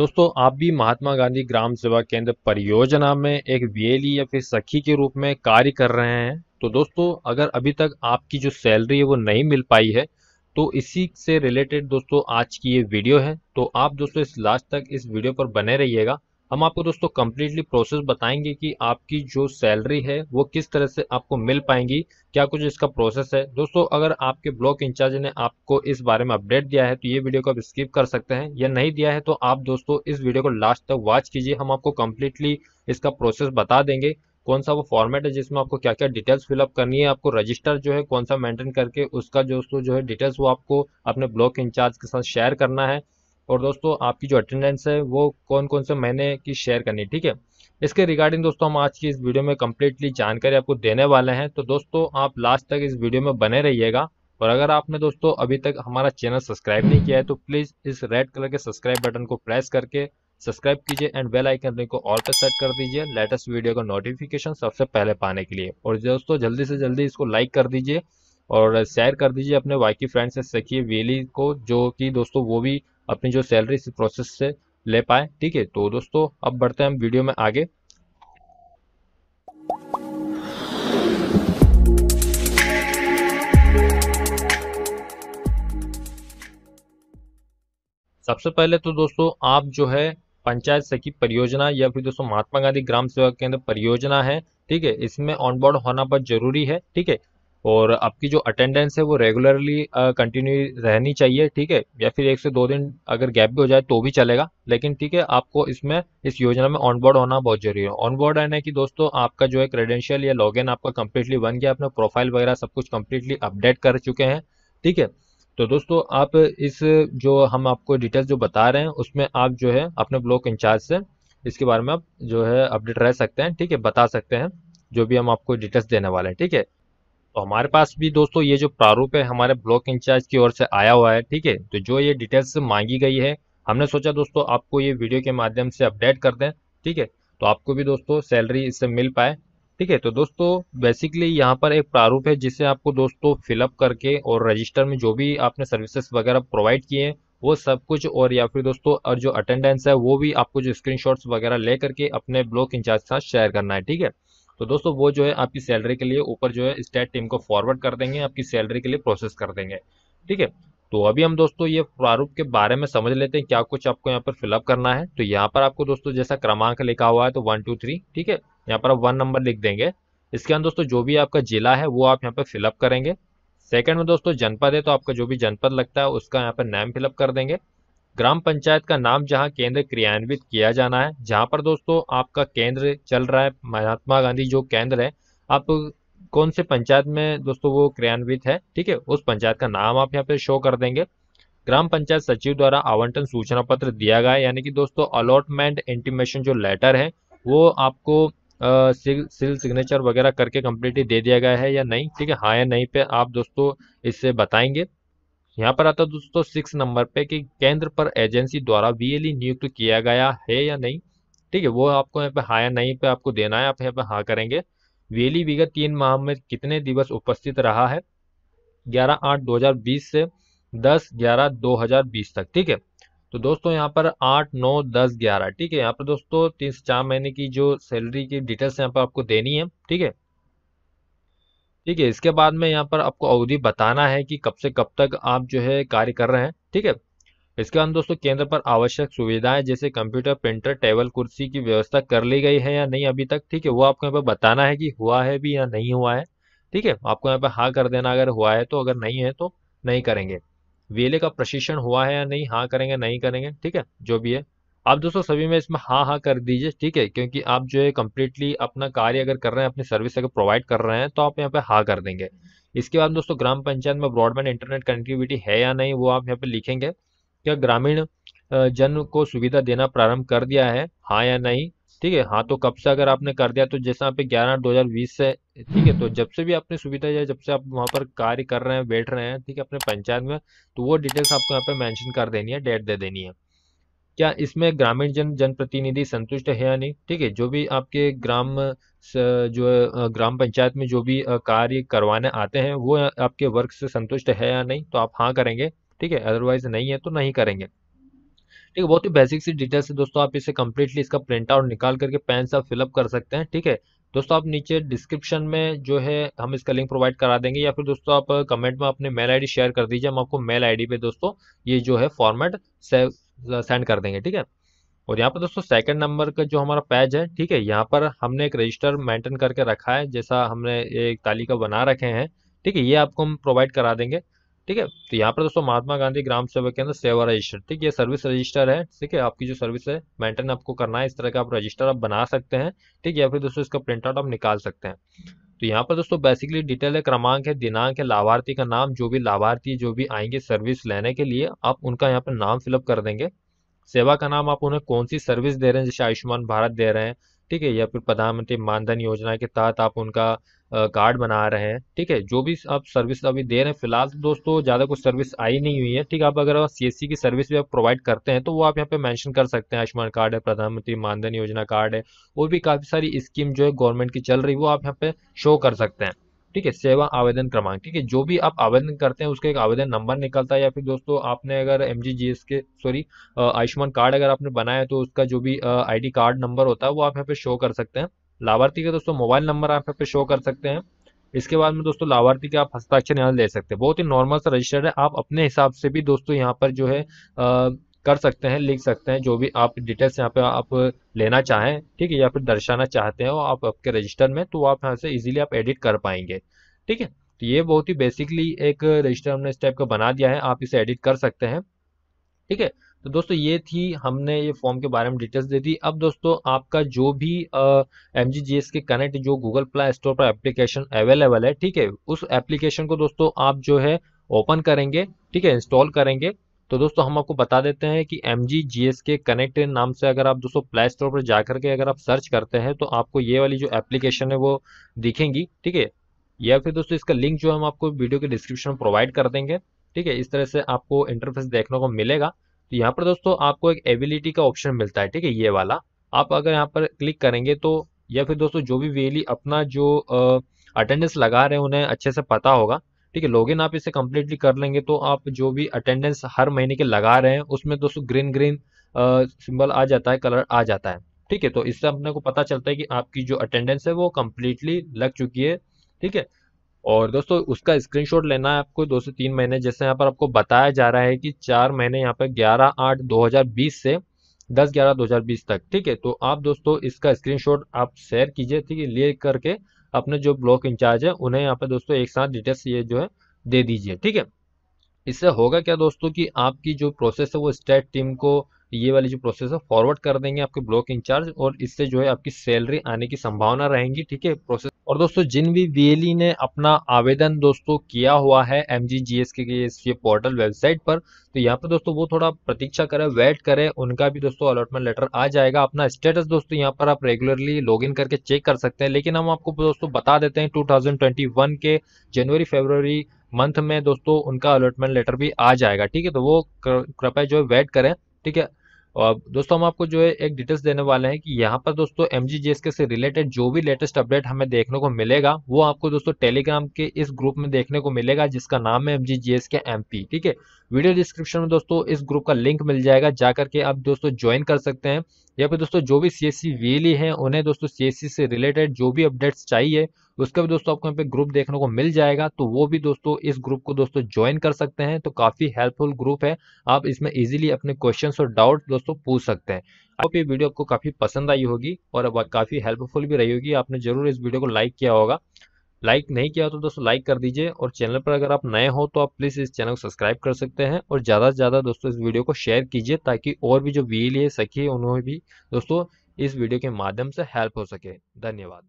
दोस्तों आप भी महात्मा गांधी ग्राम सेवा केंद्र परियोजना में एक वीएलई या फिर सखी के रूप में कार्य कर रहे हैं तो दोस्तों अगर अभी तक आपकी जो सैलरी है वो नहीं मिल पाई है तो इसी से रिलेटेड दोस्तों आज की ये वीडियो है तो आप दोस्तों इस लास्ट तक इस वीडियो पर बने रहिएगा हम आपको दोस्तों कम्प्लीटली प्रोसेस बताएंगे कि आपकी जो सैलरी है वो किस तरह से आपको मिल पाएंगी क्या कुछ इसका प्रोसेस है दोस्तों अगर आपके ब्लॉक इंचार्ज ने आपको इस बारे में अपडेट दिया है तो ये वीडियो को आप स्किप कर सकते हैं या नहीं दिया है तो आप दोस्तों इस वीडियो को लास्ट तक वॉच कीजिए हम आपको कम्प्लीटली इसका प्रोसेस बता देंगे कौन सा वो फॉर्मेट है जिसमें आपको क्या क्या डिटेल्स फिलअप करनी है आपको रजिस्टर जो है कौन सा मेंटेन करके उसका दोस्तों जो है डिटेल्स वो आपको अपने ब्लॉक इंचार्ज के साथ शेयर करना है और दोस्तों आपकी जो अटेंडेंस है वो कौन कौन से महीने की शेयर करनी ठीक है इसके रिगार्डिंग दोस्तों हम आज की इस वीडियो में कम्प्लीटली जानकारी आपको देने वाले हैं तो दोस्तों आप लास्ट तक इस वीडियो में बने रहिएगा और अगर आपने दोस्तों अभी तक हमारा चैनल सब्सक्राइब नहीं किया है तो प्लीज़ इस रेड कलर के सब्सक्राइब बटन को प्रेस करके सब्सक्राइब कीजिए एंड बेल आइकन को ऑल पर सेट कर दीजिए लेटेस्ट वीडियो का नोटिफिकेशन सबसे पहले पाने के लिए और दोस्तों जल्दी से जल्दी इसको लाइक कर दीजिए और शेयर कर दीजिए अपने वाइकी फ्रेंड से सखी वेली को जो कि दोस्तों वो भी अपनी जो सैलरी इस प्रोसेस से ले पाए ठीक है तो दोस्तों अब बढ़ते हैं हम वीडियो में आगे सबसे पहले तो दोस्तों आप जो है पंचायत सखी परियोजना या फिर दोस्तों महात्मा गांधी ग्राम सेवा केंद्र परियोजना है ठीक है इसमें ऑनबोर्ड होना बहुत जरूरी है ठीक है और आपकी जो अटेंडेंस है वो रेगुलरली कंटिन्यू रहनी चाहिए ठीक है या फिर एक से दो दिन अगर गैप भी हो जाए तो भी चलेगा लेकिन ठीक है आपको इसमें इस योजना में ऑनबोर्ड होना बहुत जरूरी है ऑनबोर्ड आने की कि दोस्तों आपका जो है क्रेडेंशियल या लॉगिन आपका कंप्लीटली बन गया अपना प्रोफाइल वगैरह सब कुछ कंप्लीटली अपडेट कर चुके हैं ठीक है तो दोस्तों आप इस जो हम आपको डिटेल्स जो बता रहे हैं उसमें आप जो है अपने ब्लॉक इंचार्ज से इसके बारे में आप जो है अपडेट रह सकते हैं ठीक है बता सकते हैं जो भी हम आपको डिटेल्स देने वाले हैं ठीक है तो हमारे पास भी दोस्तों ये जो प्रारूप है हमारे ब्लॉक इंचार्ज की ओर से आया हुआ है ठीक है तो जो ये डिटेल्स मांगी गई है हमने सोचा दोस्तों आपको ये वीडियो के माध्यम से अपडेट कर दें ठीक है तो आपको भी दोस्तों सैलरी इससे मिल पाए ठीक है तो दोस्तों बेसिकली यहाँ पर एक प्रारूप है जिसे आपको दोस्तों फिलअप करके और रजिस्टर में जो भी आपने सर्विसेस वगैरह प्रोवाइड किए हैं वो सब कुछ और या फिर दोस्तों और जो अटेंडेंस है वो भी आपको जो स्क्रीनशॉट्स वगैरह ले करके अपने ब्लॉक इंचार्ज के साथ शेयर करना है ठीक है तो दोस्तों वो जो है आपकी सैलरी के लिए ऊपर जो है स्टेट टीम को फॉरवर्ड कर देंगे आपकी सैलरी के लिए प्रोसेस कर देंगे ठीक है तो अभी हम दोस्तों ये प्रारूप के बारे में समझ लेते हैं क्या कुछ आपको यहाँ पर फिलअप करना है तो यहाँ पर आपको दोस्तों जैसा क्रमांक लिखा हुआ है तो वन टू थ्री ठीक है यहाँ पर आप वन नंबर लिख देंगे इसके अंदर दोस्तों जो भी आपका जिला है वो आप यहाँ पर फिलअप करेंगे सेकंड में दोस्तों जनपद है तो आपका जो भी जनपद लगता है उसका यहाँ पर नेम फिलअप कर देंगे ग्राम पंचायत का नाम जहां केंद्र क्रियान्वित किया जाना है जहां पर दोस्तों आपका केंद्र चल रहा है महात्मा गांधी जो केंद्र है आप कौन से पंचायत में दोस्तों वो क्रियान्वित है ठीक है उस पंचायत का नाम आप यहाँ पे शो कर देंगे ग्राम पंचायत सचिव द्वारा आवंटन सूचना पत्र दिया गया है यानी कि दोस्तों अलॉटमेंट इंटीमेशन जो लेटर है वो आपको सिल, सिल सिग्नेचर वगैरह करके कंप्लीटली दे दिया गया है या नहीं ठीक है हाँ या नहीं पे आप दोस्तों इससे बताएंगे यहाँ पर आता दोस्तों सिक्स नंबर पे कि केंद्र पर एजेंसी द्वारा वीएलई नियुक्त किया गया है या नहीं ठीक है वो आपको यहाँ पे हाँ या नहीं पे आपको देना है आप यहाँ पे हाँ करेंगे वीएलई विगत तीन माह में कितने दिवस उपस्थित रहा है ग्यारह आठ दो हजार बीस से दस ग्यारह दो हजार बीस तक ठीक है तो दोस्तों यहाँ पर आठ नौ दस ग्यारह ठीक है यहाँ पर दोस्तों तीन से चार महीने की जो सैलरी की डिटेल्स यहाँ पर आपको देनी है ठीक है ठीक है इसके बाद में यहाँ पर आपको अवधि बताना है कि कब से कब तक आप जो है कार्य कर रहे हैं ठीक है इसके बाद दोस्तों केंद्र पर आवश्यक सुविधाएं जैसे कंप्यूटर प्रिंटर टेबल कुर्सी की व्यवस्था कर ली गई है या नहीं अभी तक ठीक है वो आपको यहाँ पर बताना है कि हुआ है भी या नहीं हुआ है ठीक है आपको यहाँ पर हाँ कर देना अगर हुआ है तो अगर नहीं है तो नहीं करेंगे वीएलए का प्रशिक्षण हुआ है या नहीं हाँ करेंगे नहीं करेंगे ठीक है जो भी है आप दोस्तों सभी में इसमें हाँ हाँ कर दीजिए ठीक है क्योंकि आप जो है कम्प्लीटली अपना कार्य अगर कर रहे हैं अपनी सर्विस अगर प्रोवाइड कर रहे हैं तो आप यहाँ पे हाँ कर देंगे इसके बाद दोस्तों ग्राम पंचायत में ब्रॉडबैंड इंटरनेट कनेक्टिविटी है या नहीं वो आप यहाँ पे लिखेंगे क्या ग्रामीण जन को सुविधा देना प्रारंभ कर दिया है हाँ या नहीं ठीक है हाँ तो कब से अगर आपने कर दिया तो जैसे आप ग्यारह दो हजार बीस से ठीक है तो जब से भी आपने सुविधा या जब से आप वहाँ पर कार्य कर रहे हैं बैठ रहे हैं ठीक है अपने पंचायत में तो वो डिटेल्स आपको यहाँ पे मेंशन कर देनी है डेट दे देनी है क्या इसमें ग्रामीण जन जनप्रतिनिधि संतुष्ट है या नहीं ठीक है जो भी आपके ग्राम जो ग्राम पंचायत में जो भी कार्य करवाने आते हैं वो आपके वर्क से संतुष्ट है या नहीं तो आप हाँ करेंगे ठीक है अदरवाइज नहीं है तो नहीं करेंगे ठीक है बहुत ही बेसिक सी डिटेल्स है दोस्तों आप इसे कम्प्लीटली इसका प्रिंट आउट निकाल करके पेन से आप फिलअप कर सकते हैं ठीक है दोस्तों आप नीचे डिस्क्रिप्शन में जो है हम इसका लिंक प्रोवाइड करा देंगे या फिर दोस्तों आप कमेंट में अपने मेल आईडी शेयर कर दीजिए हम आपको मेल आईडी पे दोस्तों ये जो है फॉर्मेट सेव सेंड कर देंगे ठीक है और यहाँ पर दोस्तों सेकंड नंबर का जो हमारा पेज है ठीक है यहाँ पर हमने एक रजिस्टर मेंटेन करके रखा है जैसा हमने एक तालिका बना रखे हैं ठीक है ये आपको हम प्रोवाइड करा देंगे ठीक है तो यहाँ पर दोस्तों महात्मा गांधी ग्राम सेवा के अंदर सेवा रजिस्टर ठीक है सर्विस रजिस्टर है ठीक है आपकी जो सर्विस है मेंटेन आपको करना है इस तरह का आप रजिस्टर आप बना सकते हैं ठीक है या फिर दोस्तों इसका प्रिंट आउट आप निकाल सकते हैं तो यहाँ पर दोस्तों बेसिकली डिटेल है क्रमांक है दिनांक है लाभार्थी का नाम जो भी लाभार्थी जो भी आएंगे सर्विस लेने के लिए आप उनका यहाँ पर नाम फिलअप कर देंगे सेवा का नाम आप उन्हें कौन सी सर्विस दे रहे हैं जैसे आयुष्मान भारत दे रहे हैं ठीक है या फिर प्रधानमंत्री मानधन योजना के तहत आप उनका कार्ड बना रहे हैं ठीक है जो भी आप सर्विस अभी दे रहे हैं फिलहाल तो दोस्तों ज़्यादा कुछ सर्विस आई नहीं हुई है ठीक है आप अगर एस सी की सर्विस भी आप प्रोवाइड करते हैं तो वो आप यहाँ पे मेंशन कर सकते हैं आयुष्मान कार्ड है प्रधानमंत्री मानधन योजना कार्ड है और भी काफ़ी सारी स्कीम जो है गवर्नमेंट की चल रही वो आप यहाँ पे शो कर सकते हैं ठीक है सेवा आवेदन क्रमांक ठीक है जो भी आप आवेदन करते हैं उसका एक आवेदन नंबर निकलता है या फिर दोस्तों आपने अगर एम के सॉरी आयुष्मान कार्ड अगर आपने बनाया है तो उसका जो भी आईडी कार्ड नंबर होता है वो आप यहाँ पे शो कर सकते हैं लाभार्थी का दोस्तों मोबाइल नंबर आप यहाँ पे शो कर सकते हैं इसके बाद में दोस्तों लाभार्थी के आप हस्ताक्षर यहाँ ले सकते हैं बहुत ही नॉर्मल सा रजिस्टर है आप अपने हिसाब से भी दोस्तों यहाँ पर जो है आ, कर सकते हैं लिख सकते हैं जो भी आप डिटेल्स यहाँ पे आप लेना चाहें ठीक है या फिर दर्शाना चाहते हैं आप आपके रजिस्टर में तो आप यहाँ से इजिली आप एडिट कर पाएंगे ठीक है तो ये बहुत ही बेसिकली एक रजिस्टर हमने इस टाइप का बना दिया है आप इसे एडिट कर सकते हैं ठीक है तो दोस्तों ये थी हमने ये फॉर्म के बारे में डिटेल्स दे दी अब दोस्तों आपका जो भी एम के कनेक्ट जो गूगल प्ले स्टोर पर एप्लीकेशन अवेलेबल है ठीक है उस एप्लीकेशन को दोस्तों आप जो है ओपन करेंगे ठीक है इंस्टॉल करेंगे तो दोस्तों हम आपको बता देते हैं कि एम के कनेक्ट नाम से अगर आप दोस्तों प्ले स्टोर पर जाकर के अगर आप सर्च करते हैं तो आपको ये वाली जो एप्लीकेशन है वो दिखेंगी ठीक है या फिर दोस्तों इसका लिंक जो हम आपको वीडियो के डिस्क्रिप्शन में प्रोवाइड कर देंगे ठीक है इस तरह से आपको इंटरफेस देखने को मिलेगा तो यहाँ पर दोस्तों आपको एक एबिलिटी का ऑप्शन मिलता है ठीक है ये वाला आप अगर यहाँ पर क्लिक करेंगे तो या फिर दोस्तों जो भी वेली अपना जो अटेंडेंस लगा रहे हैं उन्हें अच्छे से पता होगा ठीक है लॉगिन आप इसे कम्प्लीटली कर लेंगे तो आप जो भी अटेंडेंस हर महीने के लगा रहे हैं उसमें दोस्तों ग्रीन ग्रीन सिंबल आ जाता है कलर आ जाता है ठीक है तो इससे अपने को पता चलता है कि आपकी जो अटेंडेंस है वो कम्प्लीटली लग चुकी है ठीक है और दोस्तों उसका स्क्रीनशॉट लेना है आपको दो से तीन महीने जैसे यहाँ पर आपको बताया जा रहा है कि चार महीने यहाँ पर ग्यारह आठ दो हज़ार बीस से दस ग्यारह दो हज़ार बीस तक ठीक है तो आप दोस्तों इसका स्क्रीनशॉट आप शेयर कीजिए ठीक है ले करके अपने जो ब्लॉक इंचार्ज है उन्हें यहाँ पर दोस्तों एक साथ डिटेल्स ये जो है दे दीजिए ठीक है इससे होगा क्या दोस्तों कि आपकी जो प्रोसेस है वो स्टेट टीम को ये वाली जो प्रोसेस है फॉरवर्ड कर देंगे आपके ब्लॉक इंचार्ज और इससे जो है आपकी सैलरी आने की संभावना रहेगी ठीक है प्रोसेस और दोस्तों जिन भी वीएलई e ने अपना आवेदन दोस्तों किया हुआ है एम जी जी एस के ये पोर्टल वेबसाइट पर तो यहाँ पर दोस्तों वो थोड़ा प्रतीक्षा करें वेट करें उनका भी दोस्तों अलॉटमेंट लेटर आ जाएगा अपना स्टेटस दोस्तों यहाँ पर आप रेगुलरली लॉग करके चेक कर सकते हैं लेकिन हम आपको दोस्तों बता देते हैं टू के जनवरी फेबररी मंथ में दोस्तों उनका अलॉटमेंट लेटर भी आ जाएगा ठीक है तो वो कृपया जो है वेट करें ठीक है और दोस्तों हम आपको जो है एक डिटेल्स देने वाले हैं कि यहाँ पर दोस्तों एम से रिलेटेड जो भी लेटेस्ट अपडेट हमें देखने को मिलेगा वो आपको दोस्तों टेलीग्राम के इस ग्रुप में देखने को मिलेगा जिसका नाम है एम के एम ठीक है वीडियो डिस्क्रिप्शन में दोस्तों इस ग्रुप का लिंक मिल जाएगा जाकर के आप दोस्तों ज्वाइन कर सकते हैं या फिर दोस्तों जो भी सी एस वीएलई हैं उन्हें दोस्तों सी से रिलेटेड जो भी अपडेट्स चाहिए उसका भी दोस्तों आपको यहाँ पे ग्रुप देखने को मिल जाएगा तो वो भी दोस्तों इस ग्रुप को दोस्तों ज्वाइन कर सकते हैं तो काफ़ी हेल्पफुल ग्रुप है आप इसमें इजीली अपने क्वेश्चंस और डाउट दोस्तों पूछ सकते हैं आप ये वीडियो आपको काफ़ी पसंद आई होगी और काफ़ी हेल्पफुल भी रही होगी आपने जरूर इस वीडियो को लाइक किया होगा लाइक नहीं किया तो दोस्तों लाइक कर दीजिए और चैनल पर अगर आप नए हो तो आप प्लीज़ इस चैनल को सब्सक्राइब कर सकते हैं और ज़्यादा से ज़्यादा दोस्तों इस वीडियो को शेयर कीजिए ताकि और भी जो वील है सखी है उन्हें भी दोस्तों इस वीडियो के माध्यम से हेल्प हो सके धन्यवाद